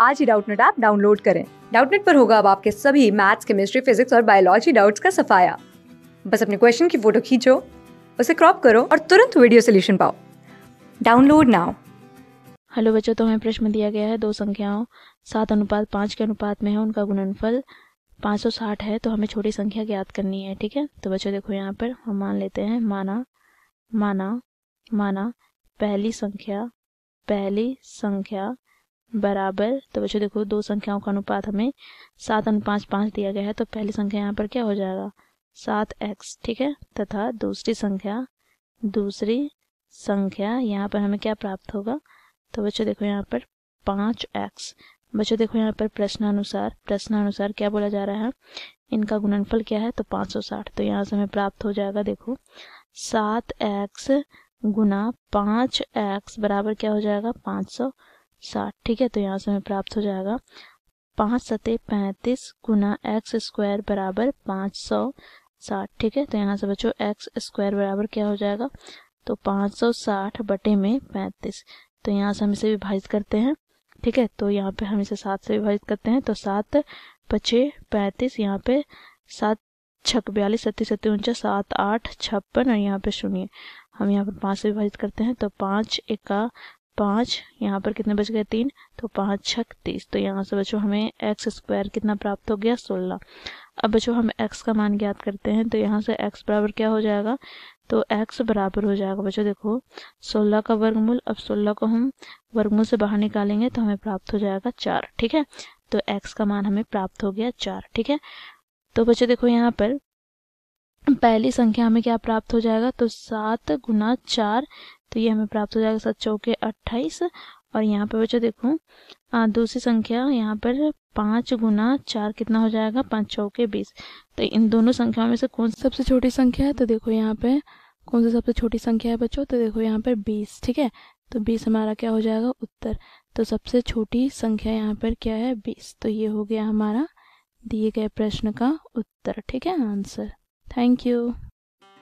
आज ही Doubtnut app download करें डाउटनेट पर होगा अब आपके सभी मैथ्स केमिस्ट्री फिजिक्स और बायोलॉजी डाउट्स का सफाया बस अपने क्वेश्चन की फोटो खींचो उसे क्रॉप करो और तुरंत वीडियो सोल्यूशन पाओ डाउनलोड नाउ हेलो बच्चों तो हमें प्रश्न दिया गया है दो संख्याओं सात अनुपात पाँच के अनुपात में है उनका गुणनफल 560 है तो हमें छोटी संख्या ज्ञात करनी है ठीक है तो बच्चों देखो यहाँ पर हम मान लेते हैं माना माना माना पहली संख्या पहली संख्या बराबर तो बच्चों देखो दो संख्याओं का अनुपात हमें सात अनुपात पाँच दिया गया है तो पहली संख्या यहाँ पर क्या हो जाएगा सात एक्स ठीक है तथा दूसरी संख्या दूसरी संख्या यहाँ पर हमें क्या प्राप्त होगा तो बच्चों देखो यहाँ पर पाँच एक्स बच्चों देखो यहाँ पर प्रश्नानुसार प्रश्नानुसार क्या बोला जा रहा है इनका गुणनफल क्या है तो सौ साठ तो यहाँ से हमें प्राप्त हो जाएगा देखो सात एक्स गुना पाँच एक्स बराबर क्या हो जाएगा सौ साठ ठीक है तो यहाँ से हमें प्राप्त हो जाएगा पाँच सतह पैंतीस गुना एक्स स्क्वायर बराबर पाँच सौ साठ ठीक है तो यहाँ से बच्चों एक्स स्क्वायर बराबर क्या हो जाएगा तो पाँच सौ साठ बटे में पैंतीस तो यहाँ से हम इसे विभाजित करते हैं ठीक है तो यहाँ पे हम इसे सात से विभाजित करते हैं तो सात पचे पैंतीस यहाँ पे सात छक बयालीस सत्तीस सत्तीस उनचास सात आठ छप्पन और यहाँ पे शून्य हम यहाँ पर पाँच से विभाजित करते हैं तो पाँच एका पाँच यहाँ पर कितने बच गए तीन तो पाँच छक तीस तो यहाँ से बच्चों हमें एक्स स्क्वायर कितना प्राप्त हो गया सोलह अब बच्चों हम एक्स का मान ज्ञात करते हैं तो यहाँ से एक्स बराबर क्या हो जाएगा तो एक्स बराबर हो जाएगा बच्चों देखो सोलह का वर्गमूल अब सोलह को हम वर्गमूल से बाहर निकालेंगे तो हमें प्राप्त हो जाएगा चार ठीक है तो एक्स का मान हमें प्राप्त हो गया चार ठीक है तो बच्चों देखो यहाँ पर पहली संख्या हमें क्या प्राप्त हो जाएगा तो सात गुना चार तो ये हमें प्राप्त हो जाएगा सात चौके अट्ठाईस और यहाँ पे बच्चों देखो दूसरी संख्या यहाँ पर पाँच गुना चार कितना हो जाएगा पाँच चौके बीस तो इन दोनों संख्याओं में से कौन सी सबसे छोटी संख्या है तो देखो यहाँ पे कौन सी सबसे छोटी संख्या है बच्चों तो देखो यहाँ पर बीस ठीक है तो बीस हमारा क्या हो जाएगा उत्तर तो सबसे छोटी संख्या यहाँ पर क्या है बीस तो ये हो गया हमारा दिए गए प्रश्न का उत्तर ठीक है आंसर थैंक यू